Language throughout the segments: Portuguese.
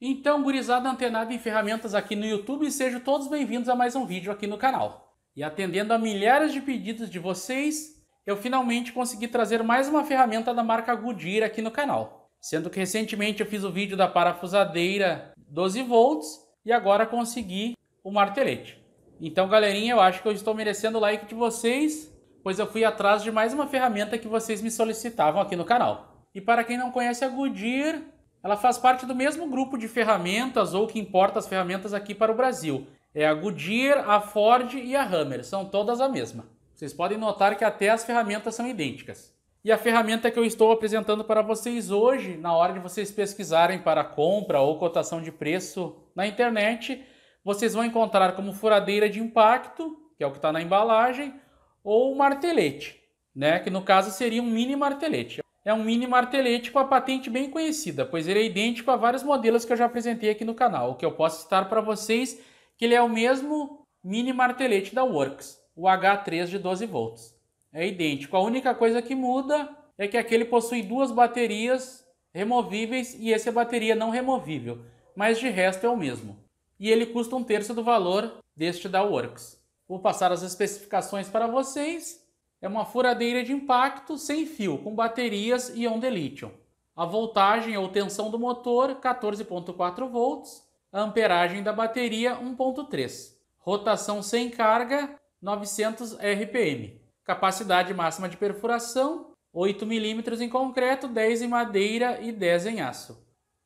Então, gurizada antenada em ferramentas aqui no YouTube, sejam todos bem-vindos a mais um vídeo aqui no canal. E atendendo a milhares de pedidos de vocês, eu finalmente consegui trazer mais uma ferramenta da marca Goodyear aqui no canal. Sendo que recentemente eu fiz o vídeo da parafusadeira 12 volts e agora consegui o martelete. Então, galerinha, eu acho que eu estou merecendo o like de vocês, pois eu fui atrás de mais uma ferramenta que vocês me solicitavam aqui no canal. E para quem não conhece a Goodyear, ela faz parte do mesmo grupo de ferramentas ou que importa as ferramentas aqui para o Brasil. É a Goodyear, a Ford e a Hammer, são todas a mesma. Vocês podem notar que até as ferramentas são idênticas. E a ferramenta que eu estou apresentando para vocês hoje, na hora de vocês pesquisarem para compra ou cotação de preço na internet, vocês vão encontrar como furadeira de impacto, que é o que está na embalagem, ou martelete, né? que no caso seria um mini martelete é um mini martelete com a patente bem conhecida, pois ele é idêntico a vários modelos que eu já apresentei aqui no canal. O que eu posso citar para vocês é que ele é o mesmo mini martelete da Works, o H3 de 12 volts. É idêntico. A única coisa que muda é que aquele possui duas baterias removíveis e esse é bateria não removível, mas de resto é o mesmo. E ele custa um terço do valor deste da Works. Vou passar as especificações para vocês é uma furadeira de impacto sem fio, com baterias e de lítio. A voltagem ou tensão do motor, 14,4 volts. A amperagem da bateria, 1,3. Rotação sem carga, 900 RPM. Capacidade máxima de perfuração, 8 mm em concreto, 10 em madeira e 10 em aço.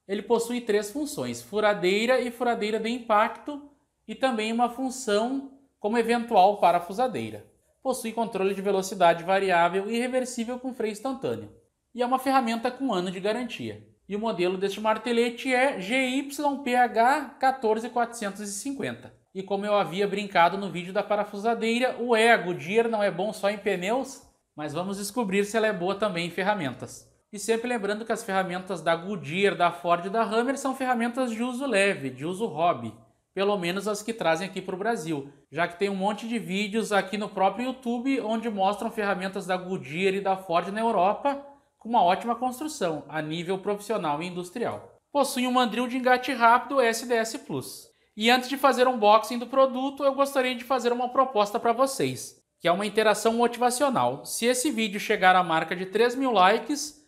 Ele possui três funções: furadeira e furadeira de impacto, e também uma função como eventual parafusadeira possui controle de velocidade variável e reversível com freio instantâneo, e é uma ferramenta com ano de garantia. E o modelo deste martelete é GYPH14450. E como eu havia brincado no vídeo da parafusadeira, o Ego Gear Goodyear não é bom só em pneus, mas vamos descobrir se ela é boa também em ferramentas. E sempre lembrando que as ferramentas da Goodyear, da Ford e da Hammer são ferramentas de uso leve, de uso hobby pelo menos as que trazem aqui para o Brasil, já que tem um monte de vídeos aqui no próprio YouTube onde mostram ferramentas da Goodyear e da Ford na Europa com uma ótima construção a nível profissional e industrial. Possui um mandril de engate rápido SDS Plus. E antes de fazer um unboxing do produto, eu gostaria de fazer uma proposta para vocês, que é uma interação motivacional. Se esse vídeo chegar à marca de 3 mil likes,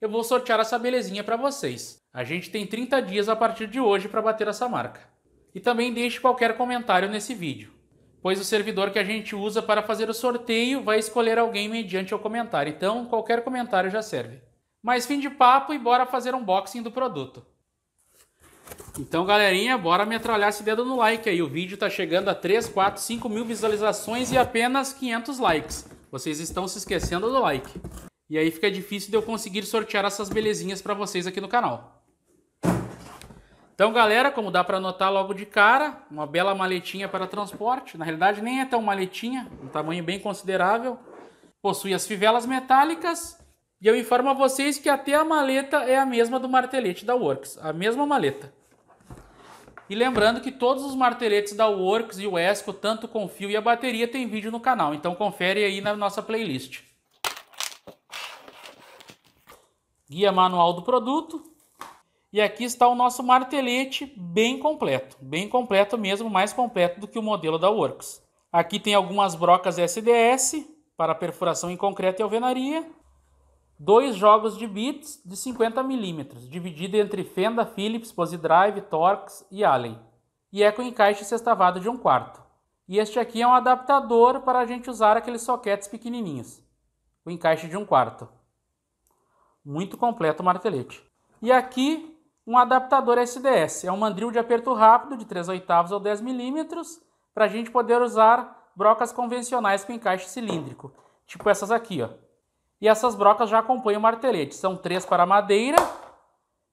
eu vou sortear essa belezinha para vocês. A gente tem 30 dias a partir de hoje para bater essa marca. E também deixe qualquer comentário nesse vídeo, pois o servidor que a gente usa para fazer o sorteio vai escolher alguém mediante o comentário, então qualquer comentário já serve. Mas fim de papo e bora fazer um unboxing do produto. Então, galerinha, bora metralhar esse dedo no like aí. O vídeo tá chegando a 3, 4, 5 mil visualizações e apenas 500 likes. Vocês estão se esquecendo do like. E aí fica difícil de eu conseguir sortear essas belezinhas para vocês aqui no canal. Então, galera, como dá para notar logo de cara, uma bela maletinha para transporte. Na realidade, nem é tão maletinha, um tamanho bem considerável. Possui as fivelas metálicas. E eu informo a vocês que até a maleta é a mesma do martelete da Works, a mesma maleta. E lembrando que todos os marteletes da Works e o Esco, tanto com fio e a bateria, tem vídeo no canal. Então confere aí na nossa playlist. Guia manual do produto, e aqui está o nosso martelete bem completo, bem completo mesmo, mais completo do que o modelo da Works. Aqui tem algumas brocas SDS para perfuração em concreto e alvenaria, dois jogos de bits de 50 mm, dividido entre fenda Phillips, Posidrive, Torx e Allen, e é com encaixe sextavado de um quarto. E este aqui é um adaptador para a gente usar aqueles soquetes pequenininhos, o encaixe de um quarto. Muito completo o martelete. E aqui um adaptador SDS. É um mandril de aperto rápido de 3 oitavos ou 10 milímetros para a gente poder usar brocas convencionais com encaixe cilíndrico, tipo essas aqui. Ó. E essas brocas já acompanham o martelete. São três para madeira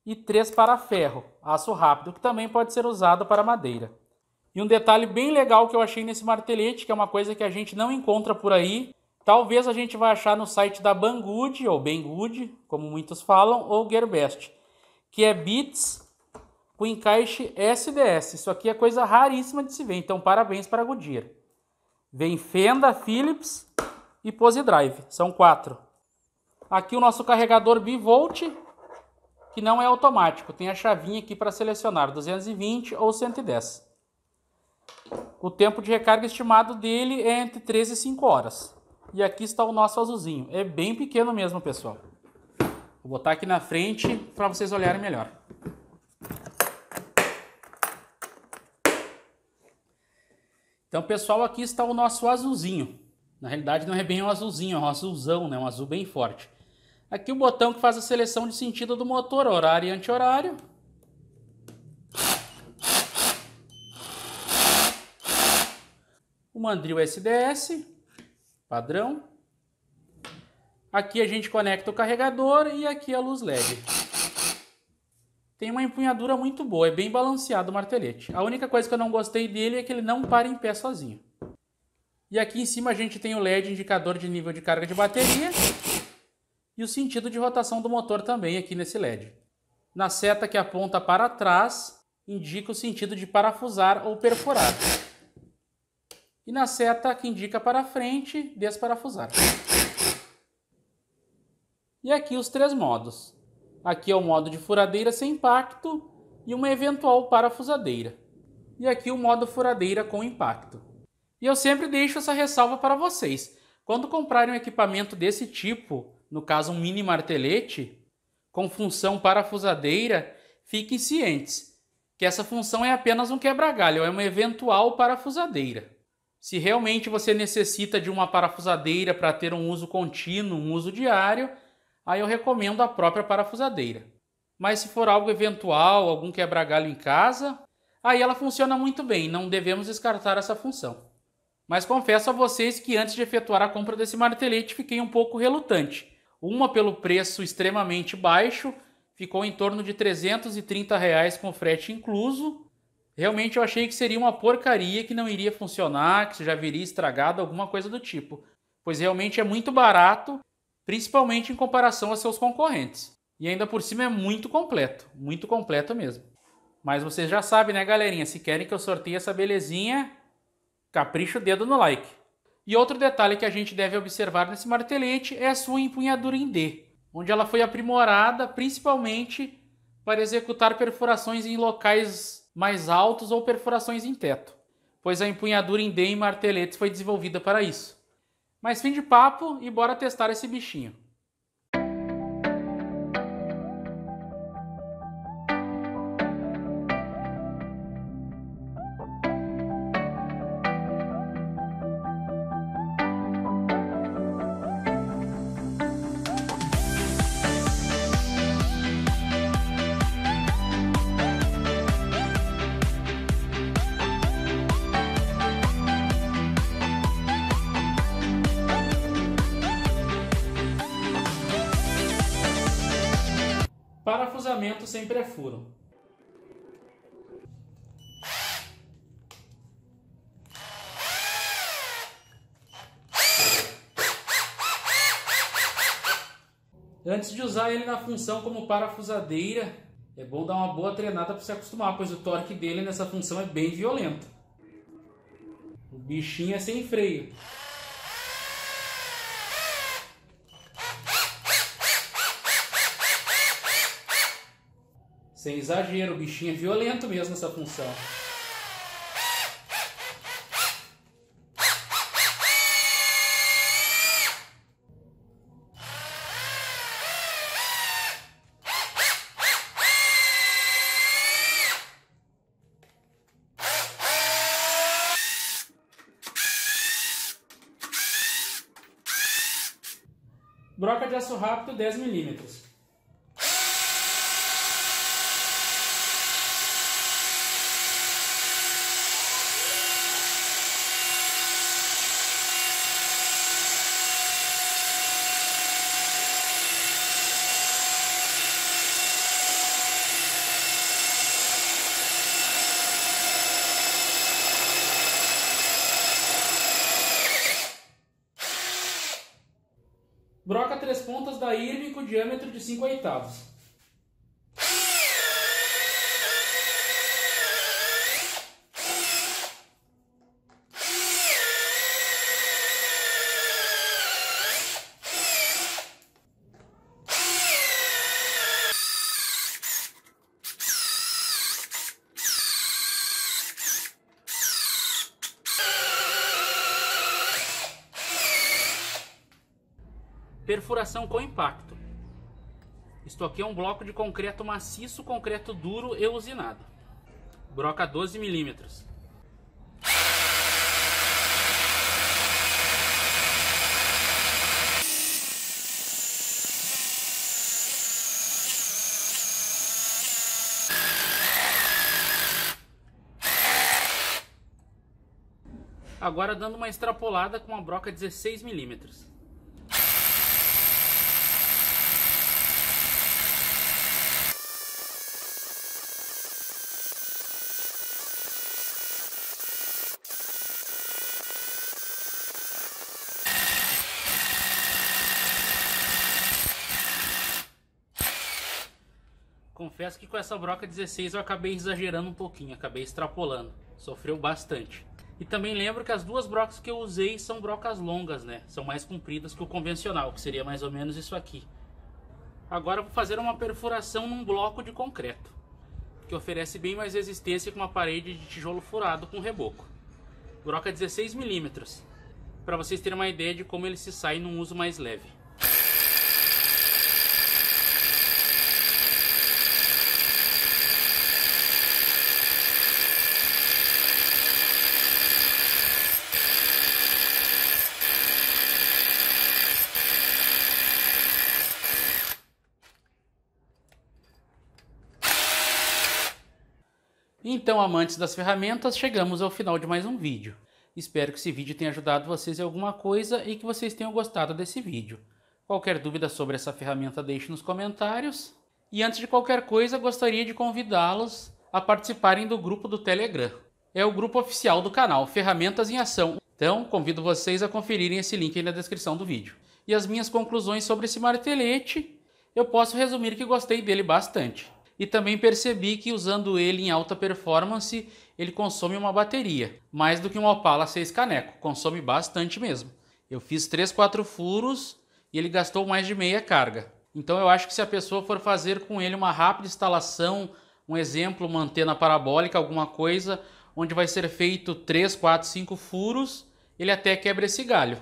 e três para ferro, aço rápido, que também pode ser usado para madeira. E um detalhe bem legal que eu achei nesse martelete, que é uma coisa que a gente não encontra por aí, talvez a gente vá achar no site da Banggood, ou Banggood, como muitos falam, ou Gearbest que é bits com encaixe SDS. Isso aqui é coisa raríssima de se ver, então parabéns para a Goodyear. Vem Fenda, Philips e Pose Drive, são quatro. Aqui o nosso carregador bivolt, que não é automático, tem a chavinha aqui para selecionar 220 ou 110. O tempo de recarga estimado dele é entre 3 e 5 horas. E aqui está o nosso azulzinho, é bem pequeno mesmo, pessoal. Vou botar aqui na frente para vocês olharem melhor. Então, pessoal, aqui está o nosso azulzinho. Na realidade, não é bem um azulzinho, é um azulzão, né? Um azul bem forte. Aqui o botão que faz a seleção de sentido do motor, horário e anti-horário. O mandril SDS, padrão. Aqui a gente conecta o carregador e aqui a luz LED. Tem uma empunhadura muito boa, é bem balanceado o martelete. A única coisa que eu não gostei dele é que ele não para em pé sozinho. E aqui em cima a gente tem o LED indicador de nível de carga de bateria e o sentido de rotação do motor também aqui nesse LED. Na seta que aponta para trás, indica o sentido de parafusar ou perfurar. E na seta que indica para frente, desparafusar. E aqui os três modos. Aqui é o modo de furadeira sem impacto e uma eventual parafusadeira. E aqui o modo furadeira com impacto. E eu sempre deixo essa ressalva para vocês. Quando comprarem um equipamento desse tipo, no caso um mini martelete, com função parafusadeira, fiquem cientes que essa função é apenas um quebra-galho, é uma eventual parafusadeira. Se realmente você necessita de uma parafusadeira para ter um uso contínuo, um uso diário, aí eu recomendo a própria parafusadeira. Mas se for algo eventual, algum quebra-galho em casa, aí ela funciona muito bem, não devemos descartar essa função. Mas confesso a vocês que antes de efetuar a compra desse martelete fiquei um pouco relutante. Uma pelo preço extremamente baixo, ficou em torno de 330 reais com frete incluso. Realmente eu achei que seria uma porcaria que não iria funcionar, que já viria estragado, alguma coisa do tipo. Pois realmente é muito barato principalmente em comparação a seus concorrentes. E ainda por cima é muito completo, muito completo mesmo. Mas vocês já sabem, né, galerinha? Se querem que eu sorteie essa belezinha, capricha o dedo no like. E outro detalhe que a gente deve observar nesse martelete é a sua empunhadura em D, onde ela foi aprimorada principalmente para executar perfurações em locais mais altos ou perfurações em teto, pois a empunhadura em D em marteletes foi desenvolvida para isso. Mas fim de papo e bora testar esse bichinho. Parafusamento sempre é furo. Antes de usar ele na função como parafusadeira, é bom dar uma boa treinada para se acostumar, pois o torque dele nessa função é bem violento. O bichinho é sem freio. Sem exagero, o bichinho é violento mesmo nessa função. Broca de aço rápido 10 milímetros. Broca três pontas da IRB com diâmetro de 5 oitavos. Perfuração com impacto. Isto aqui é um bloco de concreto maciço, concreto duro e usinado. Broca 12 milímetros. Agora dando uma extrapolada com uma broca 16 milímetros. confesso que com essa broca 16 eu acabei exagerando um pouquinho, acabei extrapolando. Sofreu bastante. E também lembro que as duas brocas que eu usei são brocas longas, né? São mais compridas que o convencional, que seria mais ou menos isso aqui. Agora vou fazer uma perfuração num bloco de concreto, que oferece bem mais resistência que uma parede de tijolo furado com reboco. Broca 16mm, para vocês terem uma ideia de como ele se sai num uso mais leve. Então, amantes das ferramentas, chegamos ao final de mais um vídeo. Espero que esse vídeo tenha ajudado vocês em alguma coisa e que vocês tenham gostado desse vídeo. Qualquer dúvida sobre essa ferramenta deixe nos comentários. E antes de qualquer coisa, gostaria de convidá-los a participarem do grupo do Telegram. É o grupo oficial do canal Ferramentas em Ação. Então, convido vocês a conferirem esse link aí na descrição do vídeo. E as minhas conclusões sobre esse martelete, eu posso resumir que gostei dele bastante e também percebi que usando ele em alta performance, ele consome uma bateria, mais do que um Opala 6 caneco, consome bastante mesmo. Eu fiz 3, 4 furos e ele gastou mais de meia carga. Então eu acho que se a pessoa for fazer com ele uma rápida instalação, um exemplo, uma antena parabólica, alguma coisa, onde vai ser feito 3, 4, 5 furos, ele até quebra esse galho.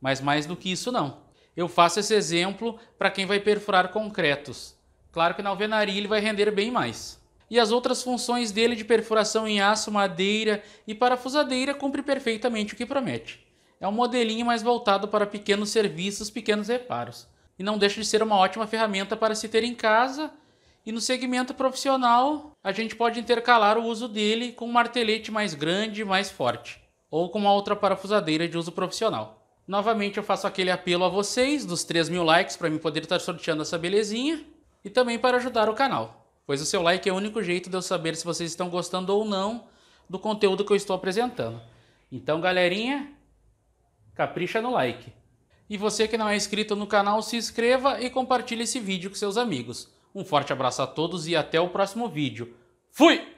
Mas mais do que isso não. Eu faço esse exemplo para quem vai perfurar concretos. Claro que na alvenaria ele vai render bem mais. E as outras funções dele de perfuração em aço, madeira e parafusadeira cumpre perfeitamente o que promete. É um modelinho mais voltado para pequenos serviços, pequenos reparos. E não deixa de ser uma ótima ferramenta para se ter em casa. E no segmento profissional, a gente pode intercalar o uso dele com um martelete mais grande e mais forte, ou com uma outra parafusadeira de uso profissional. Novamente eu faço aquele apelo a vocês dos 3 mil likes para mim poder estar sorteando essa belezinha e também para ajudar o canal, pois o seu like é o único jeito de eu saber se vocês estão gostando ou não do conteúdo que eu estou apresentando. Então, galerinha, capricha no like. E você que não é inscrito no canal, se inscreva e compartilhe esse vídeo com seus amigos. Um forte abraço a todos e até o próximo vídeo. Fui!